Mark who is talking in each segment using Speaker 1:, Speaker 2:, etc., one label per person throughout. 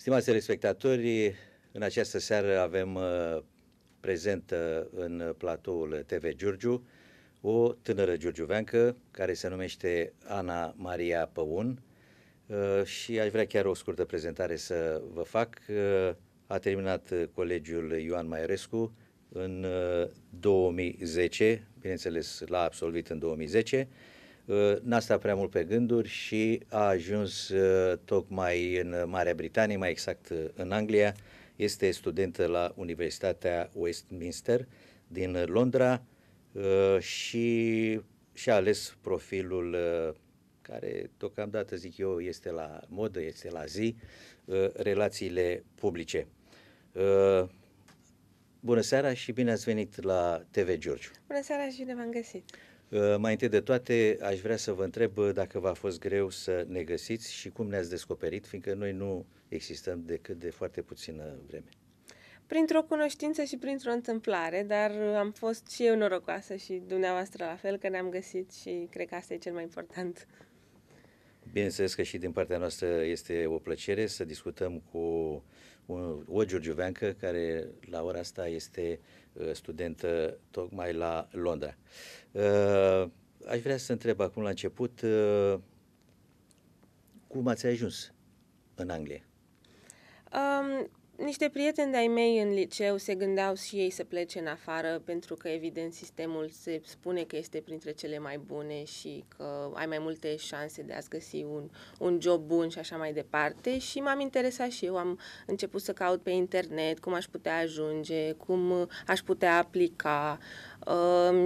Speaker 1: Stimați telespectatori, în această seară avem uh, prezentă în platoul TV Giurgiu o tânără giurgiuveancă care se numește Ana Maria Păun uh, și aș vrea chiar o scurtă prezentare să vă fac. Uh, a terminat colegiul Ioan Maierescu în 2010, bineînțeles l-a absolvit în 2010 n-a stat prea mult pe gânduri și a ajuns uh, tocmai în Marea Britanie, mai exact uh, în Anglia. Este studentă la Universitatea Westminster din Londra uh, și și-a ales profilul care deocamdată, zic eu, este la modă, este la zi, relațiile publice. Bună seara și bine ați venit la TV George.
Speaker 2: Bună seara și bine v-am găsit.
Speaker 1: Uh, mai întâi de toate, aș vrea să vă întreb uh, dacă v-a fost greu să ne găsiți și cum ne-ați descoperit, fiindcă noi nu existăm decât de foarte puțină vreme.
Speaker 2: Printr-o cunoștință și printr-o întâmplare, dar uh, am fost și eu norocoasă și dumneavoastră la fel, că ne-am găsit și cred că asta e cel mai important.
Speaker 1: Bineînțeles că și din partea noastră este o plăcere să discutăm cu uh, o georgioveancă care la ora asta este uh, studentă tocmai la Londra. Uh, aș vrea să întreb acum la început uh, cum ați ajuns în Anglia?
Speaker 2: Um, niște prieteni de-ai mei în liceu se gândeau și ei să plece în afară pentru că, evident, sistemul se spune că este printre cele mai bune și că ai mai multe șanse de a-ți găsi un, un job bun și așa mai departe și m-am interesat și eu. Am început să caut pe internet cum aș putea ajunge, cum aș putea aplica,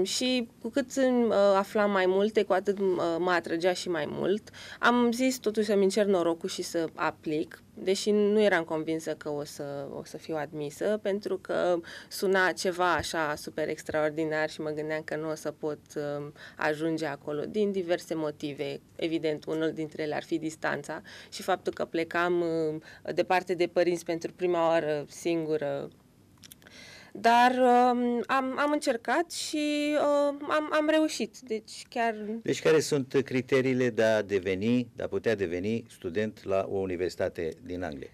Speaker 2: și cu cât uh, aflam mai multe, cu atât uh, mă atrăgea și mai mult. Am zis totuși să-mi încerc norocul și să aplic, deși nu eram convinsă că o să, o să fiu admisă, pentru că suna ceva așa super extraordinar și mă gândeam că nu o să pot um, ajunge acolo din diverse motive. Evident, unul dintre ele ar fi distanța și faptul că plecam um, departe de părinți pentru prima oară singură dar uh, am, am încercat și uh, am, am reușit. Deci chiar...
Speaker 1: Deci care sunt criteriile de a deveni, de a putea deveni student la o universitate din Anglia?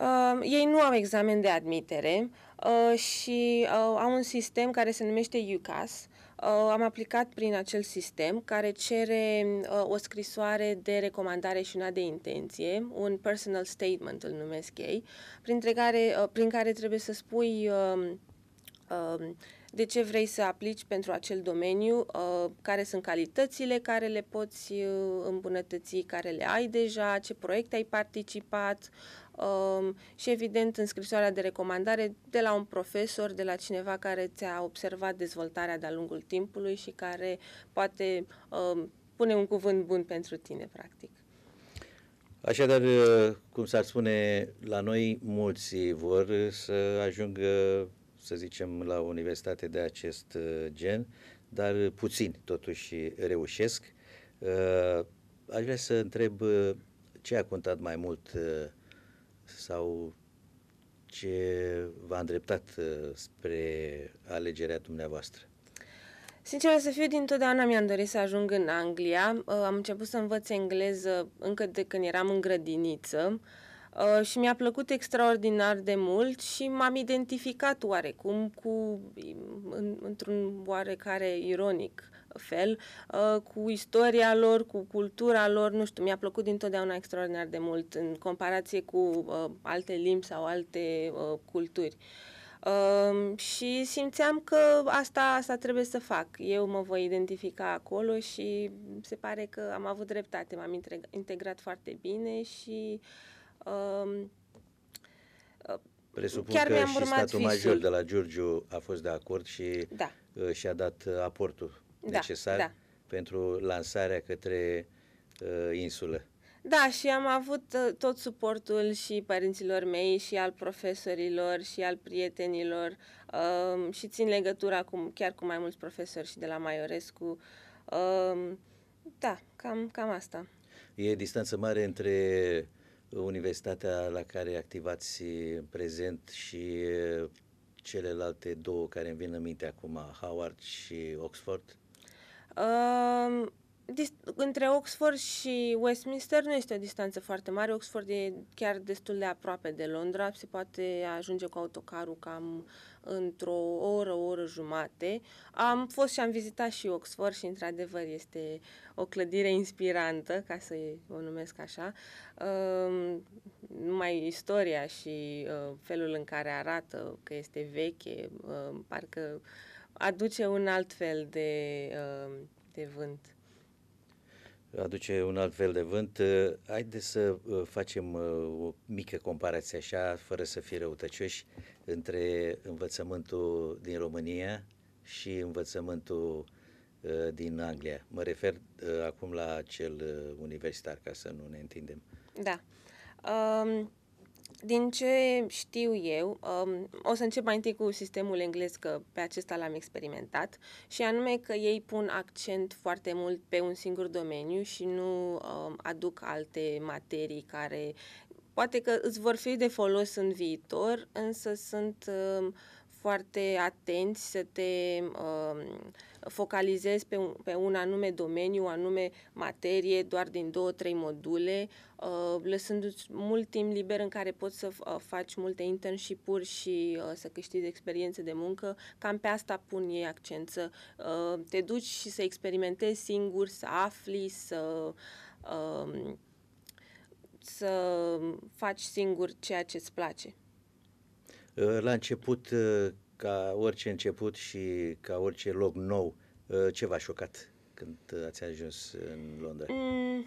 Speaker 2: Uh, ei nu au examen de admitere uh, și uh, au un sistem care se numește UCAS. Uh, am aplicat prin acel sistem care cere uh, o scrisoare de recomandare și una de intenție, un personal statement îl numesc ei, printre care, uh, prin care trebuie să spui uh, Um, de ce vrei să aplici pentru acel domeniu, uh, care sunt calitățile care le poți uh, îmbunătăți, care le ai deja, ce proiecte ai participat um, și evident în scrisoarea de recomandare de la un profesor, de la cineva care ți-a observat dezvoltarea de-a lungul timpului și care poate um, pune un cuvânt bun pentru tine, practic.
Speaker 1: Așadar, uh, cum s-ar spune, la noi mulți vor să ajungă să zicem, la o universitate de acest uh, gen, dar puțini totuși reușesc. Uh, aș vrea să întreb uh, ce a contat mai mult sau ce v-a îndreptat spre alegerea dumneavoastră?
Speaker 2: Sincer să fiu, dintotdeauna mi-am dorit să ajung în Anglia. Am început să învăț engleză încă de când eram în grădiniță. Uh, și mi-a plăcut extraordinar de mult și m-am identificat oarecum cu, în, într-un oarecare ironic fel, uh, cu istoria lor, cu cultura lor, nu știu, mi-a plăcut dintotdeauna extraordinar de mult în comparație cu uh, alte limbi sau alte uh, culturi. Uh, și simțeam că asta, asta trebuie să fac. Eu mă voi identifica acolo și se pare că am avut dreptate, m-am integrat foarte bine și uh, Presupun chiar că și statul visul. major de
Speaker 1: la Giurgiu a fost de acord și da. Uh, și-a dat uh, aportul da, necesar da. pentru lansarea către uh, insulă.
Speaker 2: Da, și am avut uh, tot suportul și părinților mei, și al profesorilor, și al prietenilor uh, și țin legătura cu, chiar cu mai mulți profesori și de la Maiorescu. Uh, da, cam, cam asta.
Speaker 1: E distanță mare între universitatea la care activați în prezent și uh, celelalte două care îmi vin în minte acum, Howard și Oxford?
Speaker 2: Um, între Oxford și Westminster nu este o distanță foarte mare. Oxford e chiar destul de aproape de Londra. Se poate ajunge cu autocarul cam într-o oră, o oră jumate. Am fost și am vizitat și Oxford și într-adevăr este o clădire inspirantă, ca să o numesc așa. Uh, numai istoria și uh, felul în care arată, că este veche, uh, parcă aduce un alt fel de, uh, de vânt
Speaker 1: aduce un alt fel de vânt. Uh, Haideți să uh, facem uh, o mică comparație așa, fără să fie răutăcioși, între învățământul din România și învățământul din Anglia. Mă refer acum la cel universitar, ca să nu ne întindem.
Speaker 2: Da. Um, din ce știu eu, um, o să încep mai întâi cu sistemul englez, că pe acesta l-am experimentat, și anume că ei pun accent foarte mult pe un singur domeniu și nu um, aduc alte materii care poate că îți vor fi de folos în viitor, însă sunt... Um, foarte atenți, să te uh, focalizezi pe un, pe un anume domeniu, anume materie, doar din două, trei module, uh, lăsându-ți mult timp liber în care poți să uh, faci multe internship-uri și uh, să câștigi experiențe de muncă. Cam pe asta pun ei accent, să uh, te duci și să experimentezi singur, să afli, să... Uh, să faci singur ceea ce îți place.
Speaker 1: Eh, la început, eh, ca orice început și ca orice loc nou, eh, ce v-a șocat când ați ajuns în Londra?
Speaker 2: Mm,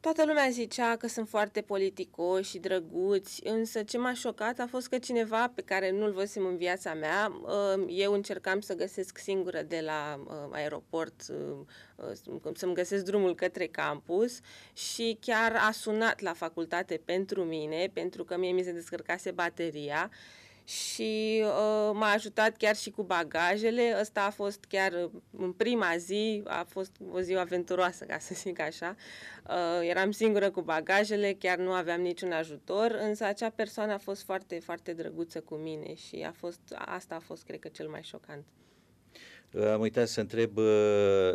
Speaker 2: toată lumea zicea că sunt foarte politicoși și drăguți, însă ce m-a șocat a fost că cineva pe care nu-l văzusem în viața mea, eu încercam să găsesc singură de la aeroport, să-mi găsesc drumul către campus și chiar a sunat la facultate pentru mine, pentru că mie mi se descărcase bateria și uh, m-a ajutat chiar și cu bagajele. Ăsta a fost chiar uh, în prima zi, a fost o zi aventuroasă, ca să zic așa. Uh, eram singură cu bagajele, chiar nu aveam niciun ajutor, însă acea persoană a fost foarte, foarte drăguță cu mine și a fost, asta a fost, cred că, cel mai șocant.
Speaker 1: Uh, am uitat să întreb uh,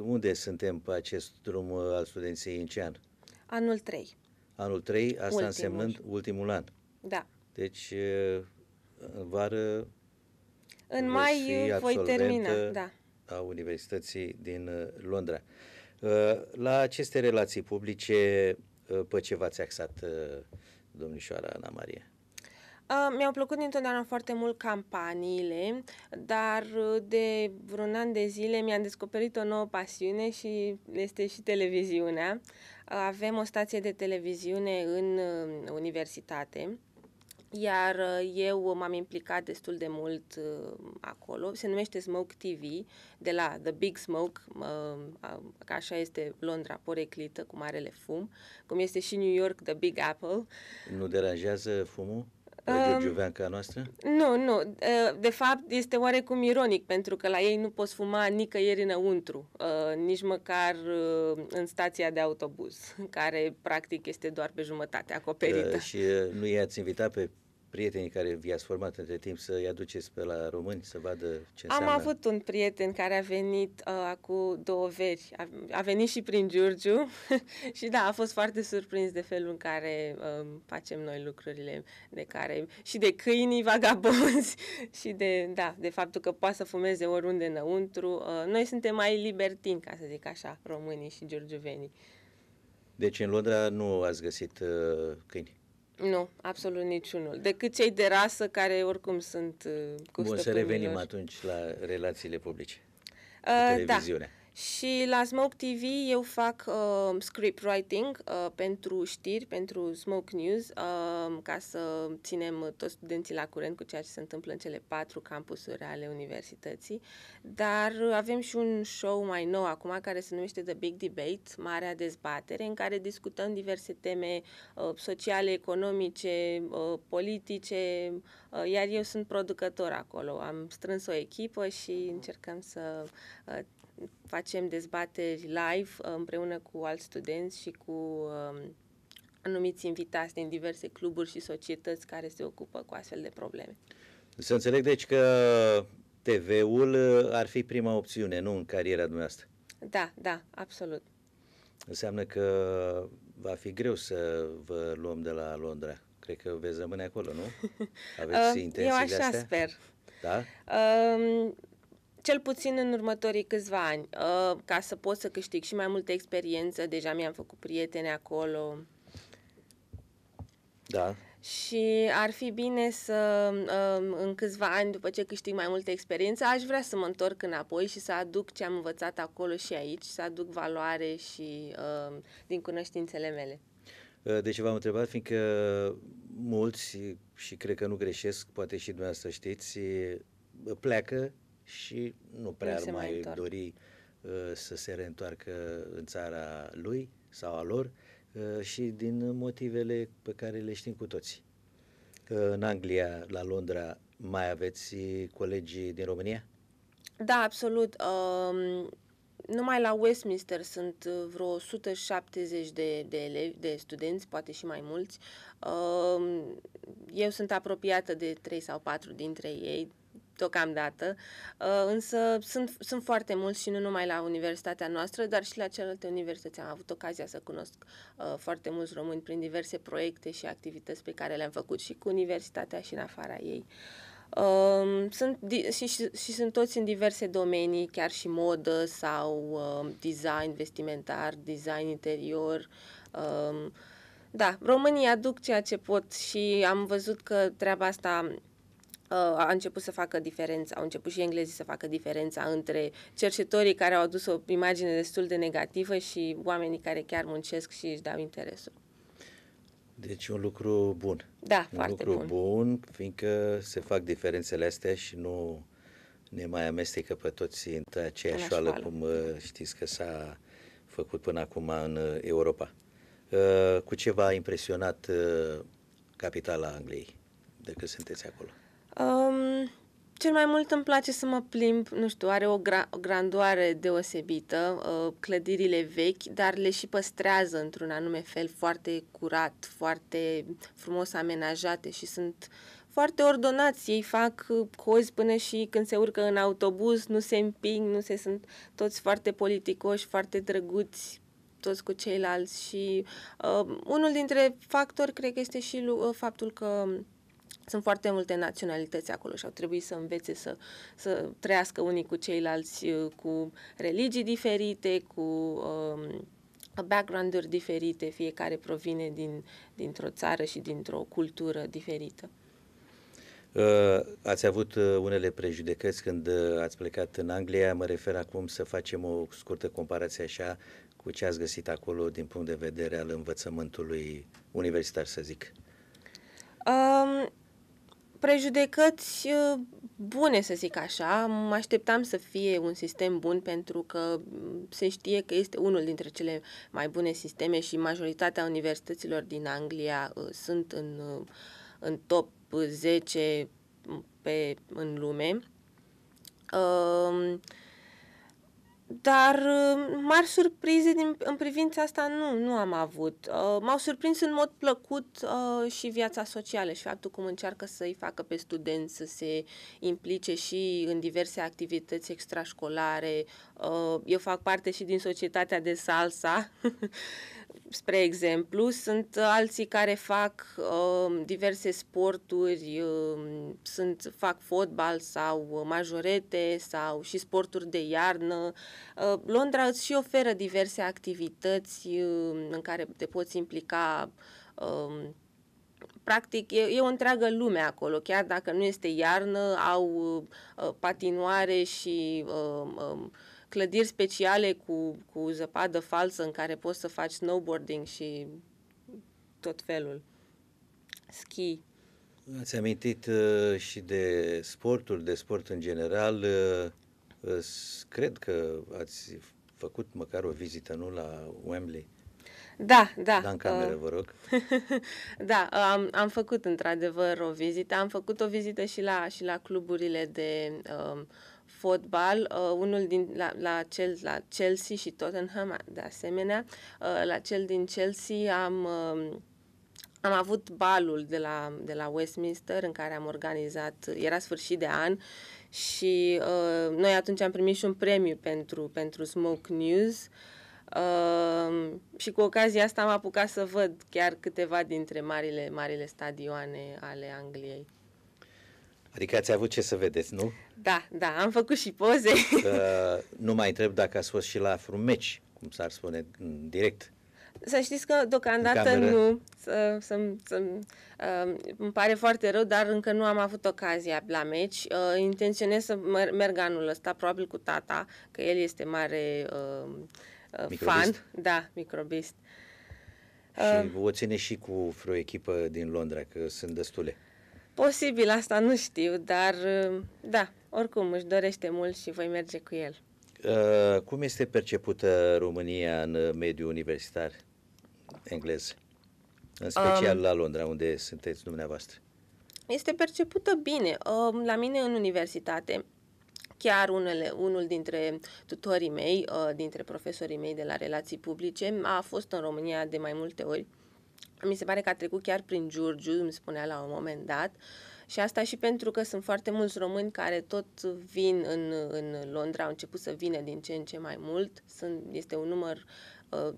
Speaker 1: unde suntem pe acest drum uh, al studenței în ce an?
Speaker 2: Anul 3.
Speaker 1: Anul 3, asta ultimul. însemnând ultimul an. Da. Deci, în vară...
Speaker 2: În mai voi termina, da.
Speaker 1: A Universității din uh, Londra. Uh, la aceste relații publice, uh, pe ce v-ați axat, domnișoara Ana Maria?
Speaker 2: mi-au plăcut întotdeauna foarte mult campaniile, dar de vreun an de zile mi-am descoperit o nouă pasiune și este și televiziunea. avem o stație de televiziune în universitate iar uh, eu m-am implicat destul de mult uh, acolo. Se numește Smoke TV, de la The Big Smoke, uh, că așa este Londra poreclită, cu marele fum, cum este și New York The Big Apple.
Speaker 1: Nu deranjează fumul? Regiu ca noastră?
Speaker 2: nu, nu. Eh, de fapt, este oarecum ironic, pentru că la ei nu poți fuma nicăieri înăuntru, uh, nici măcar uh, în stația de autobuz, care practic este doar pe jumătate acoperită.
Speaker 1: Și nu i-ați invitat pe prietenii care vi-ați format între timp să-i aduceți pe la români să vadă ce Am înseamnă? Am avut
Speaker 2: un prieten care a venit uh, acum două veri, a, a venit și prin Giurgiu și da, a fost foarte surprins de felul în care uh, facem noi lucrurile de care și de câinii vagabonzi și de, da, de faptul că poate să fumeze oriunde înăuntru. Uh, noi suntem mai libertini, ca să zic așa, românii și giurgiuvenii.
Speaker 1: Deci în Londra nu ați găsit uh, câini?
Speaker 2: Nu, absolut niciunul. Decât cei de rasă care oricum sunt uh, cu Bun, să revenim
Speaker 1: atunci la relațiile publice.
Speaker 2: Uh, da. Și la Smoke TV eu fac uh, script writing uh, pentru știri, pentru Smoke News, uh, ca să ținem toți studenții la curent cu ceea ce se întâmplă în cele patru campusuri ale universității. Dar avem și un show mai nou acum care se numește The Big Debate, Marea Dezbatere, în care discutăm diverse teme uh, sociale, economice, uh, politice, uh, iar eu sunt producător acolo. Am strâns o echipă și încercăm să uh, facem dezbateri live uh, împreună cu alți studenți și cu um, anumiți invitați din diverse cluburi și societăți care se ocupă cu astfel de probleme.
Speaker 1: Să înțeleg deci că TV-ul uh, ar fi prima opțiune, nu în cariera dumneavoastră.
Speaker 2: Da, da, absolut.
Speaker 1: Înseamnă că va fi greu să vă luăm de la Londra. Cred că veți rămâne acolo, nu? Aveți uh, intențiile Eu așa astea? sper. Da?
Speaker 2: Uh, cel puțin în următorii câțiva ani, uh, ca să pot să câștig și mai multă experiență. Deja mi-am făcut prieteni acolo. Da. Și ar fi bine să, um, în câțiva ani, după ce câștig mai multă experiență, aș vrea să mă întorc înapoi și să aduc ce am învățat acolo și aici, să aduc valoare și um, din cunoștințele mele.
Speaker 1: Uh, deci v-am întrebat, fiindcă mulți, și cred că nu greșesc, poate și dumneavoastră știți, uh, pleacă și nu prea ar mai întorc. dori uh, să se reîntoarcă în țara lui sau a lor uh, și din motivele pe care le știm cu toții. Uh, în Anglia, la Londra, mai aveți colegii din România?
Speaker 2: Da, absolut. Uh, numai la Westminster sunt uh, vreo 170 de, de elevi, de studenți, poate și mai mulți. Um, eu sunt apropiată de 3 sau 4 dintre ei, deocamdată, uh, însă sunt, sunt foarte mulți și nu numai la universitatea noastră, dar și la celelalte universități. Am avut ocazia să cunosc uh, foarte mulți români prin diverse proiecte și activități pe care le-am făcut și cu universitatea și în afara ei. Um, sunt și, și, și sunt toți în diverse domenii, chiar și modă sau um, design vestimentar, design interior. Um, da, românii aduc ceea ce pot și am văzut că treaba asta Uh, a început să facă diferența, au început și englezii să facă diferența între cercetătorii care au adus o imagine destul de negativă și oamenii care chiar muncesc și își dau interesul.
Speaker 1: Deci un lucru bun. Da, un foarte lucru bun. bun, fiindcă se fac diferențele astea și nu ne mai amestecă pe toți în aceeași șoală, cum uh, știți că s-a făcut până acum în uh, Europa. Cu ce v-a impresionat capitala Angliei, de când sunteți acolo?
Speaker 2: Um, cel mai mult îmi place să mă plimb, nu știu, are o, gra- o grandoare deosebită, uh, clădirile vechi, dar le și păstrează într-un anume fel foarte curat, foarte frumos amenajate și sunt foarte ordonați. Ei fac ă, cozi până și când se urcă în autobuz, nu se împing, nu se sunt toți foarte politicoși, foarte drăguți, toți cu ceilalți și uh, unul dintre factori cred că este și uh, faptul că sunt foarte multe naționalități acolo și au trebuit să învețe să, să trăiască unii cu ceilalți, uh, cu religii diferite, cu um, background-uri diferite, fiecare provine din, dintr-o țară și dintr-o cultură diferită.
Speaker 1: Uh, ați avut uh, unele prejudecăți când ați plecat în Anglia, mă refer acum să facem o scurtă comparație așa cu ce ați găsit acolo din punct de vedere al învățământului universitar, să zic.
Speaker 2: Um, prejudecăți uh, bune, să zic așa. Mă așteptam să fie un sistem bun pentru că mm, se știe că este unul dintre cele mai bune sisteme și majoritatea universităților din Anglia uh, sunt în, uh, în top 10 mm, pe, în lume. Uh, dar uh, mari surprize din, în privința asta nu, nu am avut. Uh, m-au surprins în mod plăcut uh, și viața socială și faptul cum încearcă să-i facă pe studenți să se implice și în diverse activități extrașcolare. Uh, eu fac parte și din societatea de salsa, spre exemplu. Sunt alții care fac uh, diverse sporturi, uh, sunt, fac fotbal sau majorete sau și sporturi de iarnă. Uh, Uh, Londra îți și oferă diverse activități uh, în care te poți implica um, practic e, e o întreagă lume acolo, chiar dacă nu este iarnă, au uh, patinoare și um, um, clădiri speciale cu, cu zăpadă falsă în care poți să faci snowboarding și tot felul. Ski.
Speaker 1: Ați amintit uh, și de sporturi, de sport în general. Uh Cred că ați făcut măcar o vizită, nu la Wembley.
Speaker 2: Da, da. Da, în cameră, uh, vă rog. da, am, am făcut într-adevăr o vizită. Am făcut o vizită și la, și la cluburile de um, fotbal, uh, unul din la, la, cel, la Chelsea și Tottenham, de asemenea. Uh, la cel din Chelsea am... Uh, am avut balul de la, de la Westminster în care am organizat, era sfârșit de an și uh, noi atunci am primit și un premiu pentru, pentru Smoke News uh, și cu ocazia asta am apucat să văd chiar câteva dintre marile, marile stadioane ale Angliei.
Speaker 1: Adică ați avut ce să vedeți, nu?
Speaker 2: Da, da, am făcut și poze.
Speaker 1: Uh, nu mai întreb dacă ați fost și la frumeci, cum s-ar spune, direct.
Speaker 2: Să știți că deocamdată nu, să, să, să, uh, um, îmi pare foarte rău, dar încă nu am avut ocazia la meci. Uh, intenționez să mer- merg anul ăsta, probabil cu tata, că el este mare uh, uh, fan. Da, microbist.
Speaker 1: Uh, și o ține și cu vreo echipă din Londra, că sunt destule.
Speaker 2: Posibil, asta nu știu, dar uh, da, oricum își dorește mult și voi merge cu el.
Speaker 1: Uh, cum este percepută România în mediul universitar? engleză, în special um, la Londra, unde sunteți dumneavoastră?
Speaker 2: Este percepută bine. Um, la mine în universitate, chiar unele, unul dintre tutorii mei, uh, dintre profesorii mei de la relații publice, a fost în România de mai multe ori. Mi se pare că a trecut chiar prin Giurgiu, îmi spunea la un moment dat. Și asta și pentru că sunt foarte mulți români care tot vin în, în Londra, au început să vină din ce în ce mai mult. Sunt, este un număr uh,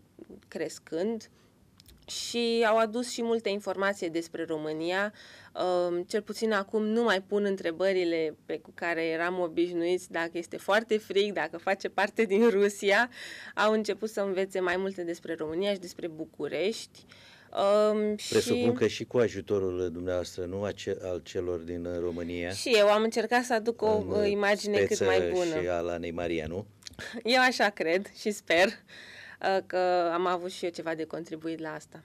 Speaker 2: crescând. Uh, și au adus și multe informații despre România. Ehm, cel puțin acum nu mai pun întrebările pe care eram obișnuiți dacă este foarte frig, dacă face parte din Rusia. Au început să învețe mai multe despre România și despre București. Um, Presupun și... că
Speaker 1: și cu ajutorul dumneavoastră, nu Ace- al celor din uh, România. Și
Speaker 2: eu am încercat să aduc o uh, imagine uh, cât mai bună. Și
Speaker 1: al Anei Maria, nu?
Speaker 2: Eu așa cred și sper. Uh, Uh, că am avut și eu ceva de contribuit la asta.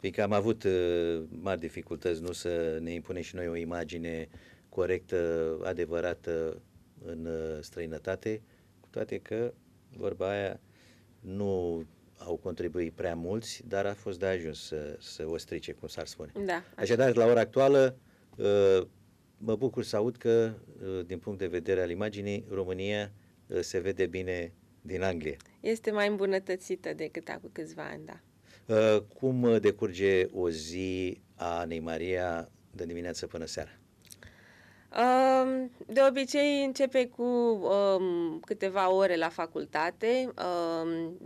Speaker 1: Fiindcă am avut uh, mari dificultăți, nu să ne impune și noi o imagine corectă, adevărată în uh, străinătate, cu toate că, vorba aia, nu au contribuit prea mulți, dar a fost de ajuns să, să o strice, cum s-ar spune. Da. Așadar, la ora actuală, mă bucur să aud că, din punct de vedere al imaginii, România se vede bine din Anglia.
Speaker 2: Este mai îmbunătățită decât acum câțiva ani, da.
Speaker 1: Uh, cum uh, decurge o zi a Anei Maria de dimineață până seara?
Speaker 2: Um, de obicei începe cu um, câteva ore la facultate. Um,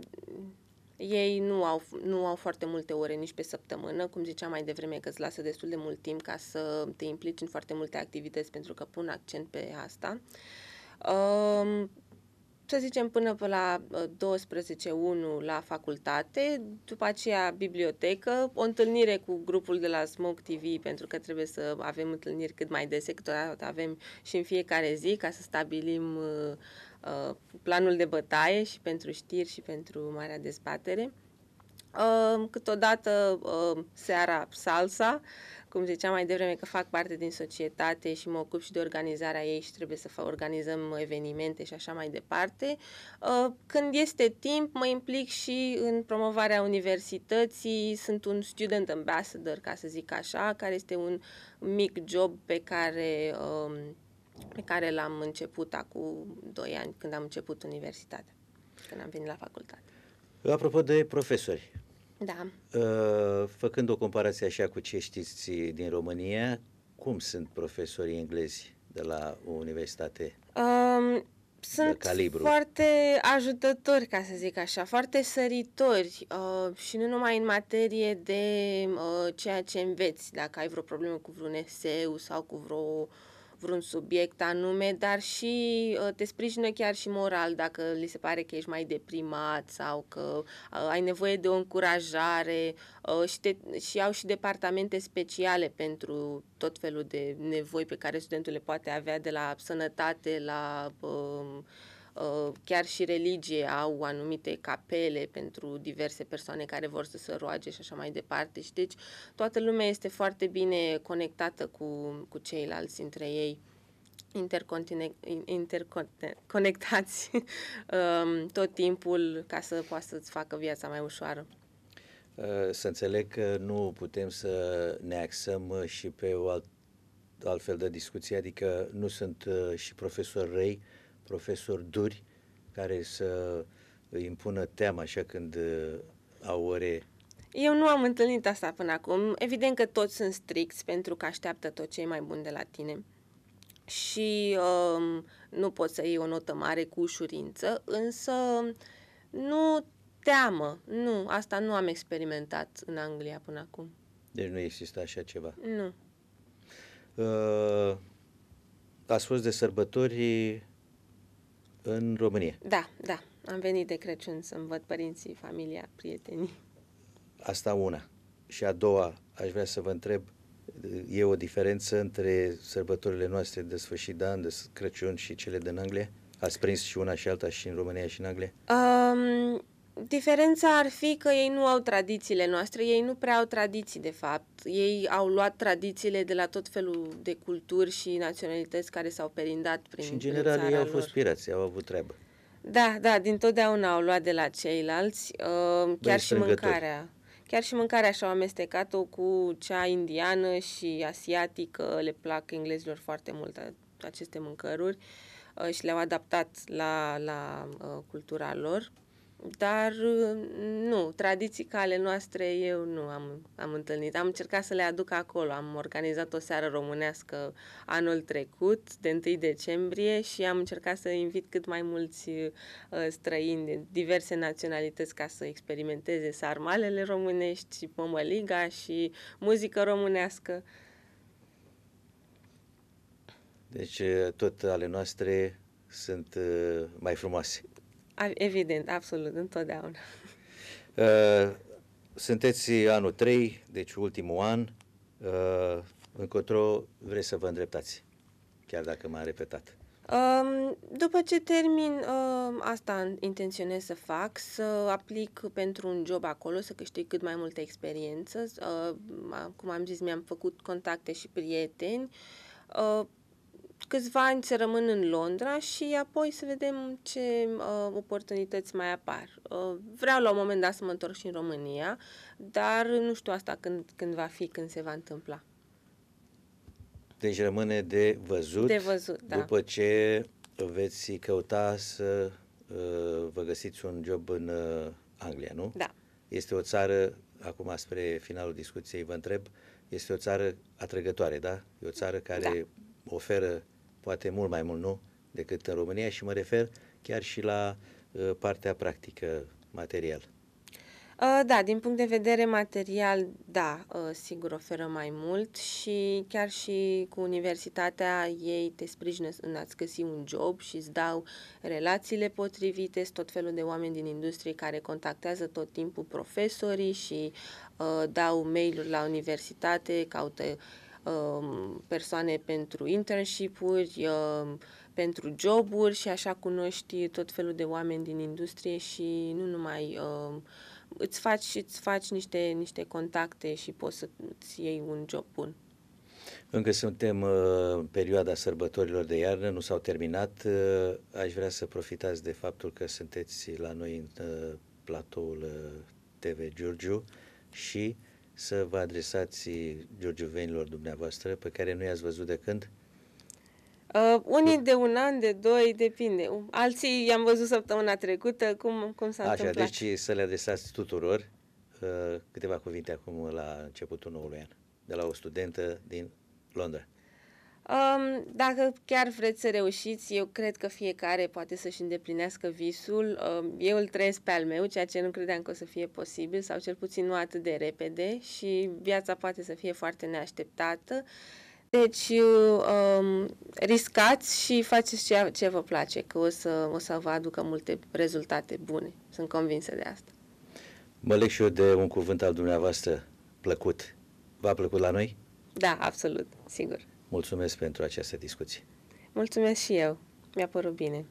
Speaker 2: ei nu au, nu au foarte multe ore nici pe săptămână, cum ziceam mai devreme că îți lasă destul de mult timp ca să te implici în foarte multe activități pentru că pun accent pe asta să zicem, până pe la 12.1 la facultate, după aceea bibliotecă, o întâlnire cu grupul de la Smoke TV, pentru că trebuie să avem întâlniri cât mai dese, câteodată avem și în fiecare zi, ca să stabilim uh, uh planul de bătaie și pentru știri și pentru marea dezbatere. Uh, câteodată uh, seara salsa, cum ziceam mai devreme, că fac parte din societate și mă ocup și de organizarea ei și trebuie să organizăm evenimente și așa mai departe. Uh, când este timp, mă implic și în promovarea universității. Sunt un student ambassador, ca să zic așa, care este un mic job pe care um, pe care l-am început acum 2 ani, când am început universitatea, când am venit la facultate.
Speaker 1: Apropo de profesori, da. Uh, făcând o comparație așa cu ce știți din România, cum sunt profesorii englezi de la o universitate?
Speaker 2: Um, sunt calibru. foarte ajutători, ca să zic așa, foarte săritori uh, și nu numai în materie de uh, ceea ce înveți, dacă ai vreo problemă cu vreun eseu sau cu vreo vreun subiect anume, dar și uh, te sprijină chiar și moral dacă li se pare că ești mai deprimat sau că uh, ai nevoie de o încurajare uh, și, te, și au și departamente speciale pentru tot felul de nevoi pe care studentul le poate avea de la sănătate, la Uh, chiar și religie au anumite capele pentru diverse persoane care vor să se roage și așa mai departe. Și deci toată lumea este foarte bine conectată cu, cu ceilalți între ei interconectați um, tot timpul ca să poată să-ți facă viața mai ușoară.
Speaker 1: Uh, să înțeleg că nu putem să ne axăm uh, și pe o alt, altfel de discuție, adică nu sunt și profesor rei, uh, profesori duri care să îi impună teama așa când uh, au ore
Speaker 2: eu nu am întâlnit asta până acum. Evident că toți sunt stricți pentru că așteaptă tot ce e mai bun de la tine și um, nu poți să iei o notă mare cu ușurință, însă nu teamă. Nu, asta nu am experimentat în Anglia până acum.
Speaker 1: Deci nu există așa ceva? Nu. Uh, ați fost de sărbători în România.
Speaker 2: Da, da. Am venit de Crăciun să-mi văd părinții, familia, prietenii.
Speaker 1: Asta una. Și a doua, aș vrea să vă întreb, e o diferență între sărbătorile noastre de sfârșit de an, de Crăciun și cele din Anglia? Ați prins și una și alta și în România și în Anglia?
Speaker 2: Um, Diferența ar fi că ei nu au tradițiile noastre, ei nu prea au tradiții, de fapt. Ei au luat tradițiile de la tot felul de culturi și naționalități care s-au perindat prin Și, în general, ei au fost
Speaker 1: pirați, au avut treabă.
Speaker 2: Da, da, din totdeauna au luat de la ceilalți, uh, chiar Băi, și strângători. mâncarea. Chiar și mâncarea și-au amestecat-o cu cea indiană și asiatică, le plac englezilor foarte mult aceste mâncăruri uh, și le-au adaptat la, la uh, cultura lor. Dar, uh, nu, tradiții ca ale noastre eu nu am, am întâlnit. Am încercat să le aduc acolo. Am organizat o seară românească anul trecut, de 1 decembrie, și am încercat să invit cât mai mulți uh, străini de diverse naționalități ca să experimenteze sarmalele românești, mămăliga și muzică românească.
Speaker 1: Deci, uh, tot ale noastre sunt uh, mai frumoase.
Speaker 2: Evident, absolut, întotdeauna.
Speaker 1: Uh, sunteți anul 3, deci ultimul an. Uh, încotro vreți să vă îndreptați, chiar dacă m-am repetat.
Speaker 2: Um, după ce termin, um, asta intenționez să fac, să aplic pentru un job acolo, să câștig cât mai multă experiență. Uh, cum am zis, mi-am făcut contacte și prieteni câțiva ani să rămân în Londra și apoi să vedem ce uh, oportunități mai apar. Uh, vreau la un moment dat să mă întorc și în România, dar nu știu asta când, când va fi, când se va întâmpla.
Speaker 1: Deci rămâne de văzut, de văzut da. după ce veți căuta să uh, vă găsiți un job în uh, Anglia, nu? Da. Este o țară, acum spre finalul discuției vă întreb, este o țară atrăgătoare, da? E o țară care da. oferă poate mult mai mult, nu, decât în România și mă refer chiar și la uh, partea practică, material.
Speaker 2: Uh, da, din punct de vedere material, da, uh, sigur oferă mai mult și chiar și cu universitatea ei te sprijină în a-ți găsi un job și îți dau relațiile potrivite, sunt tot felul de oameni din industrie care contactează tot timpul profesorii și uh, dau mail-uri la universitate, caută Um, persoane pentru internship-uri, um, pentru joburi și așa cunoști tot felul de oameni din industrie și nu numai um, îți faci și îți faci niște, niște contacte și poți să îți iei un job bun.
Speaker 1: Încă suntem uh, în perioada sărbătorilor de iarnă, nu s-au terminat. Uh, aș vrea să profitați de faptul că sunteți la noi în uh, platoul TV Giurgiu și uh, să vă adresați eh, georgiuvenilor dumneavoastră pe care nu i-ați văzut de când?
Speaker 2: Uh, unii de un an, de doi, depinde. Uh, alții i-am văzut săptămâna trecută, cum, cum s-a Așa, întâmplat. Așa,
Speaker 1: deci eh, să le adresați tuturor uh, câteva cuvinte acum la începutul noului an, de la o studentă din Londra.
Speaker 2: Um, dacă chiar vreți să reușiți, eu cred că fiecare poate să-și îndeplinească visul. Um, eu îl trăiesc pe al meu, ceea ce nu credeam că o să fie posibil, sau cel puțin nu atât de repede, și viața poate să fie foarte neașteptată. Deci, um, riscați și faceți ceea ce vă place, că o să, o să vă aducă multe rezultate bune. Sunt convinsă de asta.
Speaker 1: Mă leg și eu de un cuvânt al dumneavoastră plăcut. V-a plăcut la noi?
Speaker 2: Da, absolut, sigur.
Speaker 1: Mulțumesc pentru această discuție.
Speaker 2: Mulțumesc și eu. Mi-a părut bine.